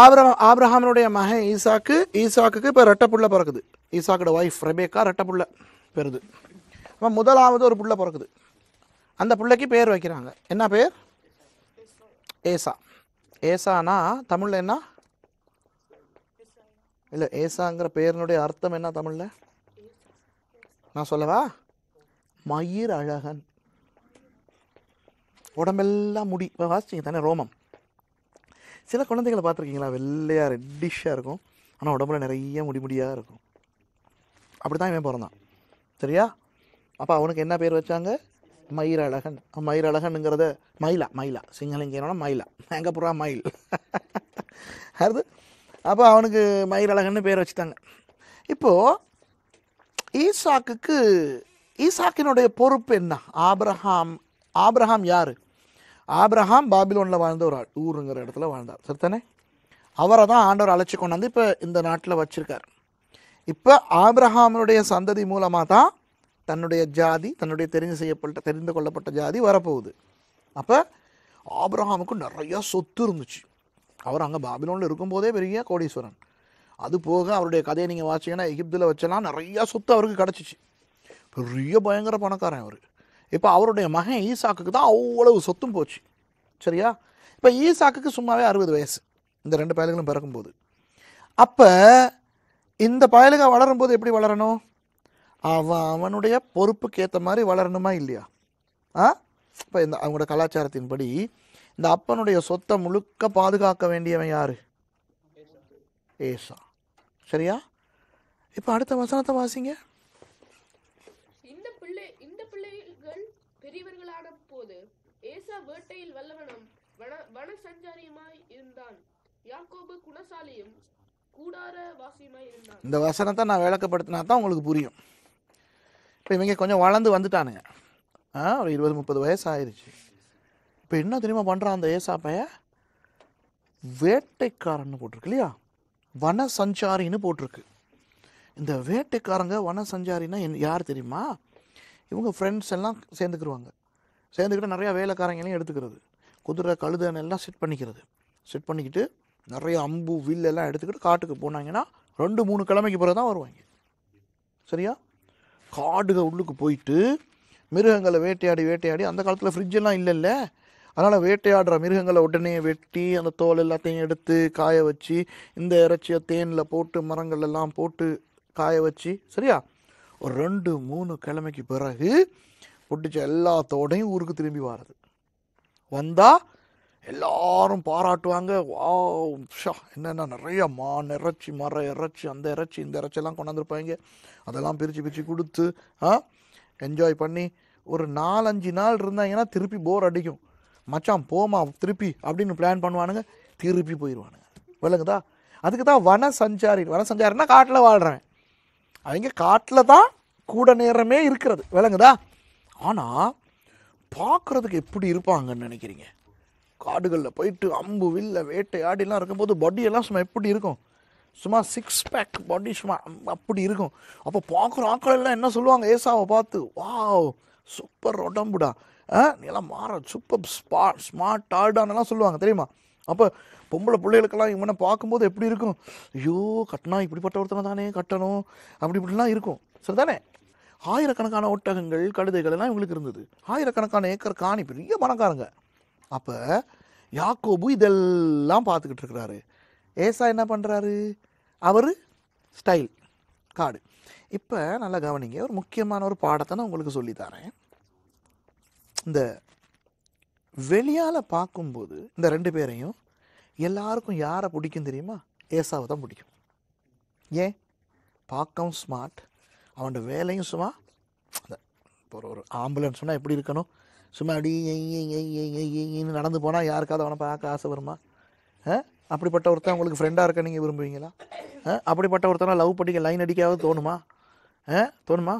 Abraham ஆப்ரஹாமனுடைய மகன் ஈசாக்கு ஈசாக்குக்கு இப்போ ரெட்டை புள்ள பிறக்குது ஈசாக்கோட ஒய்ஃப் ரெபேக்கா ரெட்டை புள்ள பெறுது அப்போ முதலாவது ஒரு புள்ள பிறக்குது அந்த பிள்ளைக்கு பேர் வைக்கிறாங்க என்ன பேர் ஏசா ஏசானா தமிழில் என்ன இல்லை ஏசாங்கிற பேரினுடைய அர்த்தம் என்ன தமிழில் நான் சொல்லவா மயிர் அழகன் உடம்பெல்லாம் முடி இப்போ வாசிச்சிங்க தானே ரோமம் சில குழந்தைகளை பார்த்துருக்கீங்களா வெள்ளையாக ரெட்டிஷாக இருக்கும் ஆனால் உடம்புல நிறைய முடிமுடியாக இருக்கும் அப்படி தான் இவன் பிறந்தான் சரியா அப்போ அவனுக்கு என்ன பேர் வச்சாங்க மயிரழகன் மயிரழகனுங்கிறத மயிலா மயிலா என்னோட மயிலா எங்கே புறா மயில் அது அப்போ அவனுக்கு மயிரழகன்னு பேர் வச்சுட்டாங்க இப்போது ஈசாக்குக்கு ஈசாக்கினுடைய பொறுப்பு என்ன ஆப்ரஹாம் ஆப்ரஹாம் யார் ஆப்ரஹாம் பாபிலோனில் வாழ்ந்த ஒரு ஆள் ஊருங்கிற இடத்துல வாழ்ந்தார் சரித்தானே அவரை தான் ஆண்டவர் அழைச்சி கொண்டாந்து இப்போ இந்த நாட்டில் வச்சுருக்கார் இப்போ ஆப்ரஹாமினுடைய சந்ததி மூலமாக தான் தன்னுடைய ஜாதி தன்னுடைய தெரிஞ்சு செய்யப்பட்ட தெரிந்து கொள்ளப்பட்ட ஜாதி வரப்போகுது அப்போ ஆப்ரஹாமுக்கு நிறையா சொத்து இருந்துச்சு அவர் அங்கே பாபிலோனில் இருக்கும்போதே பெரிய கோடீஸ்வரன் அது போக அவருடைய கதையை நீங்கள் வாசிங்கன்னா எகிப்தில் வச்செல்லாம் நிறையா சொத்து அவருக்கு கிடச்சிச்சு பெரிய பயங்கர பணக்காரன் அவர் இப்போ அவருடைய மகன் ஈசாக்குக்கு தான் அவ்வளவு சொத்தும் போச்சு சரியா இப்போ ஈசாக்குக்கு சும்மாவே அறுபது வயசு இந்த ரெண்டு பயலுகளும் பிறக்கும்போது அப்போ இந்த பயலுக வளரும்போது எப்படி வளரணும் அவன் அவனுடைய பொறுப்புக்கு ஏற்ற மாதிரி வளரணுமா இல்லையா ஆ இப்போ இந்த அவங்களோட கலாச்சாரத்தின்படி இந்த அப்பனுடைய சொத்தை முழுக்க பாதுகாக்க வேண்டியவன் யார் ஏசா சரியா இப்போ அடுத்த வசனத்தை வாசிங்க வேட்டையில் வல்லவனும் வன வன சஞ்சாரியுமாய் இருந்தான் யாக்கோபு குணசாலியும் கூடார வாசியுமாய் இருந்தான் இந்த வசனத்தை நான் விளக்கப்படுத்தினா தான் உங்களுக்கு புரியும் இப்போ இவங்க கொஞ்சம் வளர்ந்து வந்துட்டானுங்க ஆ ஒரு இருபது முப்பது வயசு ஆயிடுச்சு இப்போ என்ன தெரியுமா பண்ணுறான் அந்த ஏசாப்பைய வேட்டைக்காரன்னு போட்டிருக்கு இல்லையா வன சஞ்சாரின்னு போட்டிருக்கு இந்த வேட்டைக்காரங்க வன சஞ்சாரின்னா யார் தெரியுமா இவங்க ஃப்ரெண்ட்ஸ் எல்லாம் சேர்ந்துக்கிருவாங்க சேர்ந்துக்கிட்டு நிறையா வேலைக்காரங்களையும் எடுத்துக்கிறது குதிரை கழுதைன்னு எல்லாம் செட் பண்ணிக்கிறது செட் பண்ணிக்கிட்டு நிறைய அம்பு வில் எல்லாம் எடுத்துக்கிட்டு காட்டுக்கு போனாங்கன்னா ரெண்டு மூணு கிழமைக்கு பிறகு தான் வருவாங்க சரியா காடுகள் உள்ளுக்கு போயிட்டு மிருகங்களை வேட்டையாடி வேட்டையாடி அந்த காலத்தில் ஃப்ரிட்ஜெல்லாம் இல்லைல்ல அதனால் வேட்டையாடுற மிருகங்களை உடனே வெட்டி அந்த தோல் எல்லாத்தையும் எடுத்து காய வச்சு இந்த இறைச்சியை தேனில் போட்டு மரங்கள் எல்லாம் போட்டு காய வச்சு சரியா ஒரு ரெண்டு மூணு கிழமைக்கு பிறகு ஒட்டிச்ச எல்லாத்தோடையும் ஊருக்கு திரும்பி வர்றது வந்தால் எல்லாரும் பாராட்டுவாங்க வா ஷா என்னென்ன நிறைய மா இறைச்சி மர இறைச்சி அந்த இறைச்சி இந்த இறைச்சியெல்லாம் கொண்டாந்துருப்பாங்க அதெல்லாம் பிரித்து பிரித்து கொடுத்து ஆ என்ஜாய் பண்ணி ஒரு நாலஞ்சு நாள் இருந்தாங்கன்னா திருப்பி போர் அடிக்கும் மச்சான் போமா திருப்பி அப்படின்னு பிளான் பண்ணுவானுங்க திருப்பி போயிடுவானுங்க விளங்குதா அதுக்கு தான் வன சஞ்சாரி வன சஞ்சாரின்னா காட்டில் வாழ்கிறேன் அவங்க காட்டில் தான் கூட நேரமே இருக்கிறது விளங்குதா ஆனால் பார்க்குறதுக்கு எப்படி இருப்பாங்கன்னு நினைக்கிறீங்க காடுகளில் போயிட்டு அம்பு வில்ல வேட்டையாடிலாம் இருக்கும்போது பாடியெல்லாம் சும்மா எப்படி இருக்கும் சும்மா சிக்ஸ் பேக் பாடி சும்மா அப்படி இருக்கும் அப்போ பார்க்குற ஆக்கள் எல்லாம் என்ன சொல்லுவாங்க ஏசாவை பார்த்து வாவ் சூப்பர் உடம்புடா நீலாம் மாற சூப்பர் ஸ்பா ஸ்மார்ட் ஆடானெல்லாம் சொல்லுவாங்க தெரியுமா அப்போ பொம்பளை பிள்ளைகளுக்கெல்லாம் இவனை பார்க்கும்போது எப்படி இருக்கும் ஐயோ கட்டினா இப்படிப்பட்ட ஒருத்தனை தானே கட்டணும் அப்படி இப்படிலாம் இருக்கும் சரிதானே ஆயிரக்கணக்கான ஒட்டகங்கள் கழுதைகள் எல்லாம் இவங்களுக்கு இருந்தது ஆயிரக்கணக்கான ஏக்கர் காணி பெரிய பணக்காரங்க அப்போ யாக்கோபு இதெல்லாம் பார்த்துக்கிட்டு இருக்கிறாரு ஏசா என்ன பண்ணுறாரு அவர் ஸ்டைல் காடு இப்போ நல்லா கவனிங்க ஒரு முக்கியமான ஒரு பாடத்தை நான் உங்களுக்கு சொல்லித்தரேன் இந்த வெளியால் பார்க்கும்போது இந்த ரெண்டு பேரையும் எல்லாருக்கும் யாரை பிடிக்கும் தெரியுமா ஏசாவை தான் பிடிக்கும் ஏன் பார்க்கவும் ஸ்மார்ட் அவனோட வேலையும் சும்மா இப்போ ஒரு ஆம்புலன்ஸ் சொன்னால் எப்படி இருக்கணும் சும்மா அப்படி நடந்து போனால் யாருக்காவது அவனை பார்க்க ஆசை வருமா அப்படிப்பட்ட ஒருத்தன் உங்களுக்கு ஃப்ரெண்டாக இருக்க நீங்கள் விரும்புவீங்களா அப்படிப்பட்ட ஒருத்தனை லவ் பண்ணிக்க லைன் அடிக்காவது தோணுமா தோணுமா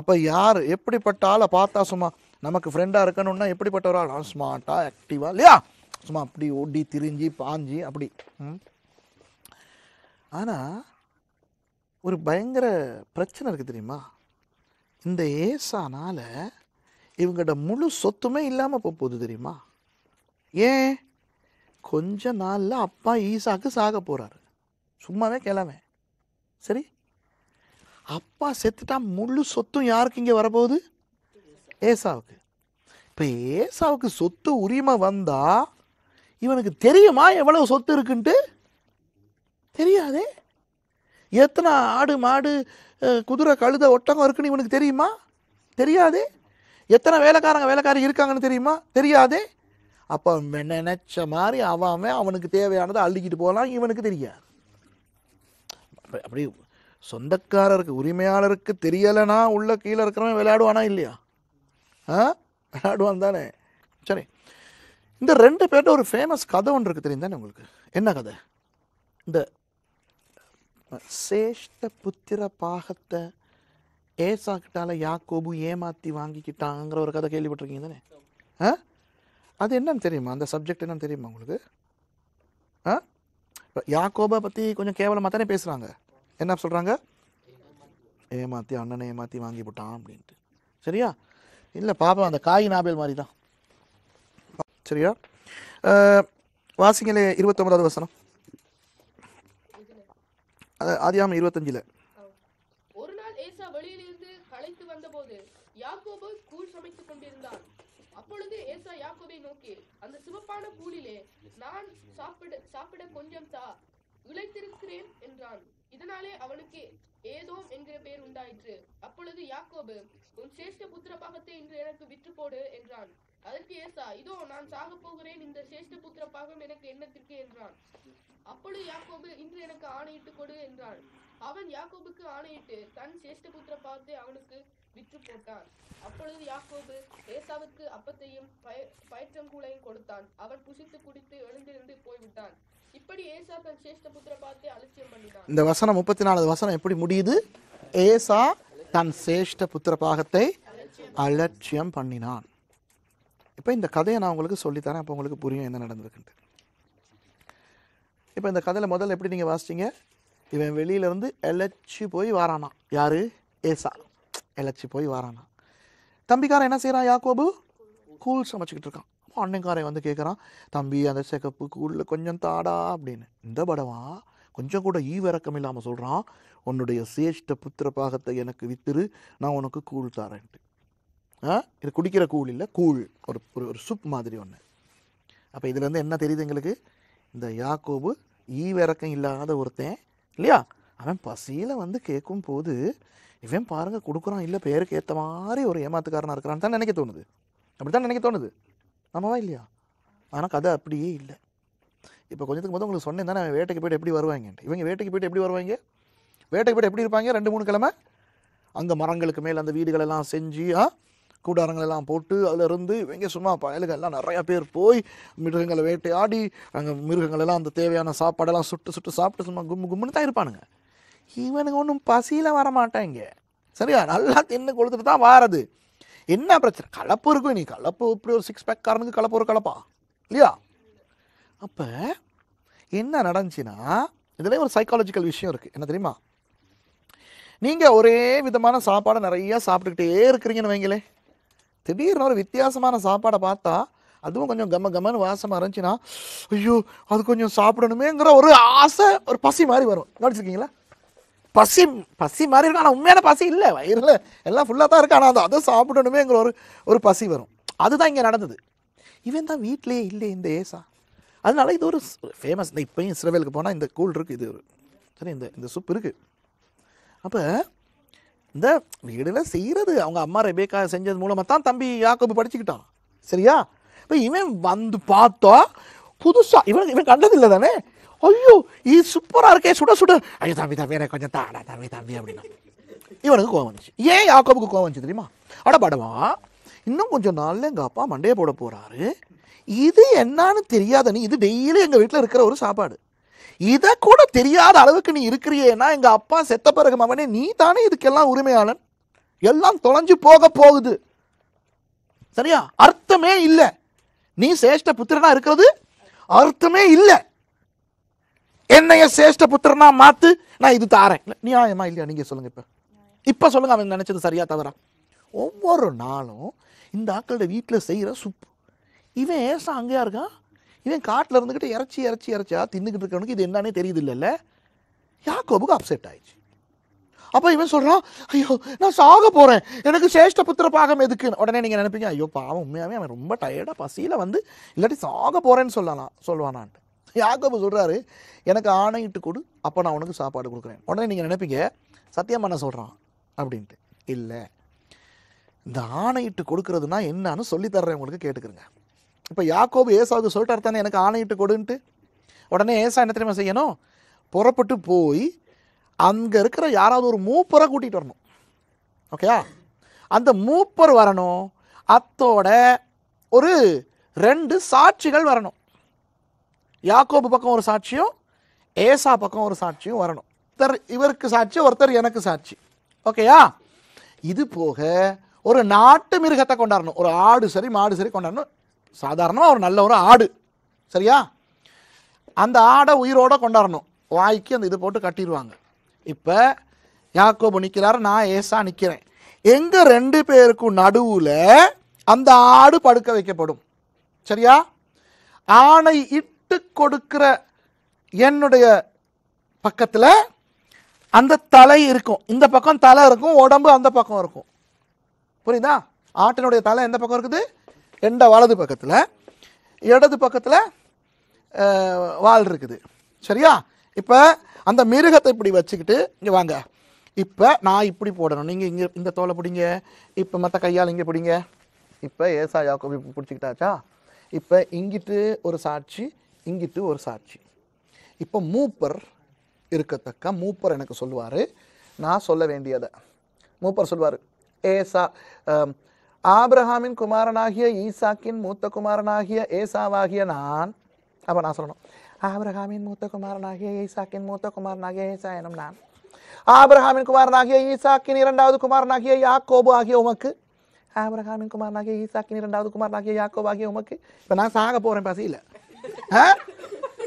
அப்போ யார் எப்படிப்பட்ட ஆளை பார்த்தா சும்மா நமக்கு ஃப்ரெண்டாக இருக்கணும்னா எப்படிப்பட்ட ஒரு ஆள் ஸ்மார்ட்டாக ஆக்டிவாக இல்லையா சும்மா அப்படி ஓடி திரிஞ்சு பாஞ்சு அப்படி ஆனால் ஒரு பயங்கர பிரச்சனை இருக்குது தெரியுமா இந்த ஏசானால் இவங்களோட முழு சொத்துமே இல்லாமல் போக போகுது தெரியுமா ஏன் கொஞ்ச நாளில் அப்பா ஈசாக்கு சாக போகிறாரு சும்மாவே கிளவே சரி அப்பா செத்துட்டா முழு சொத்தும் யாருக்கு இங்கே வரப்போகுது ஏசாவுக்கு இப்போ ஏசாவுக்கு சொத்து உரிமை வந்தால் இவனுக்கு தெரியுமா எவ்வளவு சொத்து இருக்குன்ட்டு தெரியாதே எத்தனை ஆடு மாடு குதிரை கழுத ஒட்டகம் இருக்குன்னு இவனுக்கு தெரியுமா தெரியாதே எத்தனை வேலைக்காரங்க வேலைக்காரி இருக்காங்கன்னு தெரியுமா தெரியாதே அப்போ நினைச்ச மாதிரி அவன் அவனுக்கு தேவையானதை அள்ளிக்கிட்டு போகலாம் இவனுக்கு தெரியாது அப்படி சொந்தக்காரருக்கு உரிமையாளருக்கு தெரியலைன்னா உள்ள கீழே இருக்கிறவன் விளையாடுவானா இல்லையா ஆ விளையாடுவான் தானே சரி இந்த ரெண்டு பேர்ட்ட ஒரு ஃபேமஸ் கதை ஒன்று இருக்குது தெரியும் தானே உங்களுக்கு என்ன கதை இந்த சேஷ்ட புத்திர பாகத்தை ஏசாக்கிட்டால யாக்கோபு ஏமாற்றி வாங்கிக்கிட்டாங்கிற ஒரு கதை கேள்விப்பட்டிருக்கீங்க தானே ஆ அது என்னன்னு தெரியுமா அந்த சப்ஜெக்ட் என்னன்னு தெரியுமா உங்களுக்கு ஆ யாக்கோபை பற்றி கொஞ்சம் கேவலமாக தானே பேசுகிறாங்க என்ன சொல்கிறாங்க ஏமாற்றி அண்ணனை ஏமாற்றி வாங்கி போட்டான் அப்படின்ட்டு சரியா இல்லை பாப்பா அந்த காய் நாபேல் மாதிரி தான் சரியா வாசிங்களே இருபத்தொன்பதாவது வசனம் ஆதியாம இருபத்தஞ்சில் ஒரு நாள் ஏசா வெளியிலிருந்து களைத்து வந்தபோது யாக்கோபு கூழ் சமைத்துக் கொண்டிருந்தான் அப்பொழுது ஏசா யாக்கோபை நோக்கி அந்த சிவப்பான கூழிலே நான் சாப்பிட சாப்பிட கொஞ்சம் தா இழைத்திருக்கிறேன் என்றான் இதனாலே அவனுக்கு ஏதோ என்கிற பெயர் உண்டாயிற்று அப்பொழுது யாக்கோபு உன் சேஷ்ட புத்திர பாகத்தை இன்று எனக்கு விற்று போடு என்றான் அதற்கு ஏசா இதோ நான் சாக போகிறேன் இந்த சேஷ்ட புத்திர பாகம் எனக்கு எண்ணத்திற்கு என்றான் அப்பொழுது யாக்கோபு இன்று எனக்கு ஆணையிட்டு கொடு என்றான் அவன் யாக்கோபுக்கு ஆணையிட்டு தன் சேஷ்ட புத்திர பாகத்தை அவனுக்கு விற்று போட்டான் அப்பொழுது யாக்கோபு ஏசாவுக்கு அப்பத்தையும் பய பயற்றங்கூளையும் கொடுத்தான் அவன் புசித்து குடித்து எழுந்திருந்து போய்விட்டான் இப்படி ஏசா தன் சேஷ்ட புத்திர பாகத்தை அலட்சியம் பண்ணினான் இந்த வசனம் முப்பத்தி நாலு வசனம் எப்படி முடியுது ஏசா தன் சேஷ்ட புத்திர பாகத்தை அலட்சியம் பண்ணினான் இப்போ இந்த கதையை நான் உங்களுக்கு சொல்லித்தரேன் அப்போ உங்களுக்கு புரியும் என்ன நடந்திருக்குன்ட்டு இப்போ இந்த கதையில் முதல்ல எப்படி நீங்கள் வாசிச்சிங்க இவன் இருந்து எழைச்சி போய் வாரானா யார் ஏசா எழைச்சி போய் வாரானா தம்பிக்காரன் என்ன செய்கிறான் யாக்கோபு கூழ் சமைச்சிக்கிட்டு இருக்கான் அண்ணன்காரன் வந்து கேட்குறான் தம்பி அந்த செகப்பு கூடல கொஞ்சம் தாடா அப்படின்னு இந்த படவா கொஞ்சம் கூட ஈவிறக்கம் இல்லாமல் சொல்கிறான் உன்னுடைய சேஷ்ட புத்திர பாகத்தை எனக்கு வித்துரு நான் உனக்கு கூழ் தரேன்ட்டு இது குடிக்கிற கூழ் இல்லை கூழ் ஒரு ஒரு சுப் மாதிரி ஒன்று அப்போ இதுலேருந்து என்ன தெரியுது எங்களுக்கு இந்த யாக்கோபு ஈவிறக்கம் இல்லாத ஒருத்தன் இல்லையா அவன் பசியில் வந்து கேட்கும் போது இவன் பாருங்க கொடுக்குறான் இல்லை பேருக்கு ஏற்ற மாதிரி ஒரு ஏமாத்துக்காரனாக இருக்கிறான்னு தான் நினைக்க தோணுது அப்படி தான் நினைக்க தோணுது ஆமாவா இல்லையா ஆனால் கதை அப்படியே இல்லை இப்போ கொஞ்சத்துக்கு போது உங்களுக்கு சொன்னேன் தானே வேட்டைக்கு போய்ட்டு எப்படி வருவாங்க இவங்க வேட்டைக்கு போய்ட்டு எப்படி வருவாங்க வேட்டைக்கு போய்ட்டு எப்படி இருப்பாங்க ரெண்டு மூணு கிழமை அங்கே மரங்களுக்கு மேல் அந்த வீடுகளெல்லாம் செஞ்சு ஆ கூடாரங்கள் எல்லாம் போட்டு இருந்து இவங்க சும்மா எல்லாம் நிறைய பேர் போய் மிருகங்களை வேட்டையாடி அங்கே மிருகங்களெல்லாம் அந்த தேவையான சாப்பாடெல்லாம் சுட்டு சுட்டு சாப்பிட்டு சும்மா கும்மு கும்முன்னு தான் இருப்பானுங்க இவனுக்கு ஒன்றும் பசியில் வரமாட்டாங்க சரியா நல்லா தின்னு கொடுத்துட்டு தான் வாரது என்ன பிரச்சனை கலப்பு இருக்கும் நீ கலப்பு இப்படி ஒரு சிக்ஸ் பேக் காரனுக்கு கலப்பு ஒரு கலப்பா இல்லையா அப்போ என்ன நடந்துச்சுன்னா இதுலேயே ஒரு சைக்காலஜிக்கல் விஷயம் இருக்குது என்ன தெரியுமா நீங்கள் ஒரே விதமான சாப்பாடை நிறையா சாப்பிட்டுக்கிட்டே இருக்கிறீங்கன்னு வைங்களேன் திடீர்னு ஒரு வித்தியாசமான சாப்பாடை பார்த்தா அதுவும் கொஞ்சம் கம கமன்னு வாசமாக இருந்துச்சுன்னா ஐயோ அது கொஞ்சம் சாப்பிடணுமேங்கிற ஒரு ஆசை ஒரு பசி மாதிரி வரும் கவனிச்சிருக்கீங்களா பசி பசி மாதிரி இருக்கும் ஆனால் உண்மையான பசி இல்லை வயிறில் எல்லாம் ஃபுல்லாக தான் இருக்குது ஆனால் அது அதை சாப்பிடணுமேங்கிற ஒரு ஒரு பசி வரும் அதுதான் இங்கே நடந்தது இவன் தான் வீட்டிலேயே இல்லை இந்த ஏசா அதனால இது ஒரு ஃபேமஸ் இந்த இப்போயும் சிறவேலுக்கு போனால் இந்த கூழ் இருக்குது இது சரி இந்த இந்த சூப் இருக்குது அப்போ இந்த வீடுல செய்கிறது அவங்க அம்மா ரெபேக்கா செஞ்சது மூலமாக தான் தம்பி யாக்கோபு படிச்சுக்கிட்டான் சரியா இப்போ இவன் வந்து பார்த்தா புதுசாக இவன் இவன் கண்டது இல்லை தானே ஐயோ இது சூப்பராக இருக்கே சுட சுட ஐயோ தம்பி தம்பி எனக்கு கொஞ்சம் தாடா தம்பி தம்பி அப்படின்னா இவனுக்கு கோவம் வந்துச்சு ஏன் யாக்கோபுக்கு கோவம் வந்துச்சு தெரியுமா அட படமா இன்னும் கொஞ்சம் நாளில் எங்கள் அப்பா மண்டையை போட போகிறாரு இது என்னான்னு தெரியாதனி இது டெய்லி எங்கள் வீட்டில் இருக்கிற ஒரு சாப்பாடு இதை கூட தெரியாத அளவுக்கு நீ இருக்கிறியேன்னா எங்கள் அப்பா செத்த பிறகு மகனே நீ தானே இதுக்கெல்லாம் உரிமையாளன் எல்லாம் தொலைஞ்சு போக போகுது சரியா அர்த்தமே இல்லை நீ சேஷ்ட புத்திரனா இருக்கிறது அர்த்தமே இல்லை என்னைய சேஷ்ட புத்திரனா மாத்து நான் இது தாரேன் நியாயமா இல்லையா நீங்க சொல்லுங்க இப்ப இப்ப சொல்லுங்க அவன் நினைச்சது சரியா தவறா ஒவ்வொரு நாளும் இந்த ஆக்களோட வீட்டில் செய்கிற சுப்பு இவன் ஏசா அங்கேயா இருக்கான் இவன் காட்டில் இருந்துக்கிட்டு இறச்சி இறச்சி இறச்சா தின்னுக்கிட்டு இருக்கவனுக்கு இது என்னன்னே தெரியுது இல்லைல்ல யாக்கோபுக்கு அப்செட் ஆயிடுச்சு அப்போ இவன் சொல்கிறான் ஐயோ நான் சாக போகிறேன் எனக்கு சேஷ்ட புத்திர பாகம் எதுக்குன்னு உடனே நீங்கள் நினைப்பீங்க ஐயோ பாவம் உண்மையாகவே அவன் ரொம்ப டயர்டாக பசியில் வந்து இல்லாட்டி சாக போகிறேன்னு சொல்லலாம் சொல்லுவானான்ட்டு யாக்கோபு சொல்கிறாரு எனக்கு ஆணையிட்டு கொடு அப்போ நான் உனக்கு சாப்பாடு கொடுக்குறேன் உடனே நீங்கள் நினைப்பீங்க சத்தியம் பண்ண சொல்கிறான் அப்படின்ட்டு இல்லை இந்த ஆணையிட்டு கொடுக்கறதுனா என்னன்னு சொல்லித்தர்றேன் உங்களுக்கு கேட்டுக்கிறேங்க இப்போ யாக்கோபு ஏசாவுக்கு சொல்லிட்டார் தானே எனக்கு ஆணையிட்டு கொடுன்ட்டு உடனே ஏசா என்ன தெரியுமா செய்யணும் புறப்பட்டு போய் அங்கே இருக்கிற யாராவது ஒரு மூப்பரை கூட்டிகிட்டு வரணும் ஓகேயா அந்த மூப்பர் வரணும் அத்தோட ஒரு ரெண்டு சாட்சிகள் வரணும் யாக்கோபு பக்கம் ஒரு சாட்சியும் ஏசா பக்கம் ஒரு சாட்சியும் வரணும் ஒருத்தர் இவருக்கு சாட்சி ஒருத்தர் எனக்கு சாட்சி ஓகேயா இது போக ஒரு நாட்டு மிருகத்தை கொண்டாடணும் ஒரு ஆடு சரி மாடு சரி கொண்டாடணும் சாதாரணமாக ஒரு நல்ல ஒரு ஆடு சரியா அந்த ஆடை உயிரோடு கொண்டாடணும் வாய்க்கு அந்த இது போட்டு கட்டிடுவாங்க இப்போ யாக்கோபு நிற்கிறாரு நான் ஏசா நிற்கிறேன் எங்கள் ரெண்டு பேருக்கும் நடுவில் அந்த ஆடு படுக்க வைக்கப்படும் சரியா ஆணை இட்டு கொடுக்கிற என்னுடைய பக்கத்தில் அந்த தலை இருக்கும் இந்த பக்கம் தலை இருக்கும் உடம்பு அந்த பக்கம் இருக்கும் புரியுதா ஆட்டினுடைய தலை எந்த பக்கம் இருக்குது எண்ட வலது பக்கத்தில் இடது பக்கத்தில் வால் இருக்குது சரியா இப்போ அந்த மிருகத்தை இப்படி வச்சுக்கிட்டு இங்கே வாங்க இப்போ நான் இப்படி போடணும் நீங்கள் இங்கே இந்த தோலை பிடிங்க இப்போ மற்ற கையால் இங்கே பிடிங்க இப்போ ஏசா யாக்கோபி பிடிச்சிக்கிட்டாச்சா இப்போ இங்கிட்டு ஒரு சாட்சி இங்கிட்டு ஒரு சாட்சி இப்போ மூப்பர் இருக்கத்தக்க மூப்பர் எனக்கு சொல்லுவார் நான் சொல்ல வேண்டியதை மூப்பர் சொல்லுவார் ஏசா ஆப்ரஹாமின் குமாரனாகிய ஈசாக்கின் மூத்த குமாரனாகிய ஏசாவாகிய நான் அப்போ நான் சொல்லணும் ஆப்ரஹாமின் மூத்த குமாரனாகிய ஈசாக்கின் மூத்த குமாரனாகிய ஏசா எனும் நான் ஆபிரஹாமின் குமாரனாகிய ஈசாக்கின் இரண்டாவது குமாரனாகிய யாக்கோபு ஆகிய உமக்கு ஆப்ரஹாமின் குமாரனாகிய ஈசாக்கின் இரண்டாவது குமாரனாகிய யாக்கோபு ஆகிய உமக்கு இப்போ நான் சாக போகிறேன் பசியில்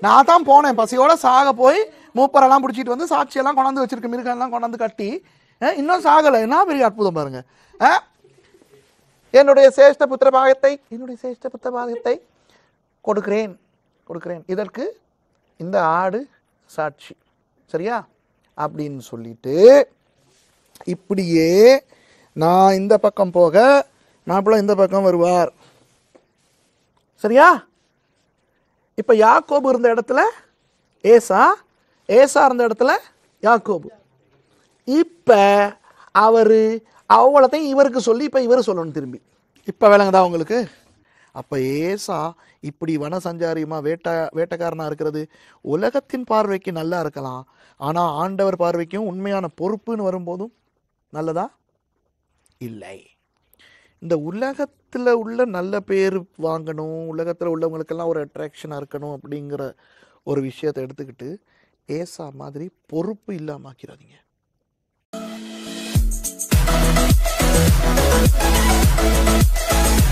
நான் தான் போனேன் பசியோட சாக போய் மூப்பரெல்லாம் பிடிச்சிட்டு வந்து சாட்சியெல்லாம் கொண்டாந்து வச்சிருக்க எல்லாம் கொண்டாந்து கட்டி இன்னும் சாகலை என்ன பெரிய அற்புதம் பாருங்க என்னுடைய சேஷ்ட புத்திர பாகத்தை என்னுடைய சேஷ்ட புத்திர பாகத்தை கொடுக்கிறேன் கொடுக்கிறேன் இதற்கு இந்த ஆடு சாட்சி சரியா அப்படின்னு சொல்லிட்டு இப்படியே நான் இந்த பக்கம் போக மாப்பிள்ள இந்த பக்கம் வருவார் சரியா இப்போ யாக்கோபு இருந்த இடத்துல ஏசா ஏசா இருந்த இடத்துல யாக்கோபு இப்போ அவர் அவ்வளோத்தையும் இவருக்கு சொல்லி இப்போ இவர் சொல்லணும் திரும்பி இப்போ விளங்குதா உங்களுக்கு அப்போ ஏசா இப்படி வன சஞ்சாரியமாக வேட்டா வேட்டக்காரனாக இருக்கிறது உலகத்தின் பார்வைக்கு நல்லா இருக்கலாம் ஆனால் ஆண்டவர் பார்வைக்கும் உண்மையான பொறுப்புன்னு வரும்போதும் நல்லதா இல்லை இந்த உலகத்தில் உள்ள நல்ல பேர் வாங்கணும் உலகத்தில் உள்ளவங்களுக்கெல்லாம் ஒரு அட்ராக்ஷனாக இருக்கணும் அப்படிங்கிற ஒரு விஷயத்தை எடுத்துக்கிட்டு ஏசா மாதிரி பொறுப்பு இல்லாமக்கிறாதீங்க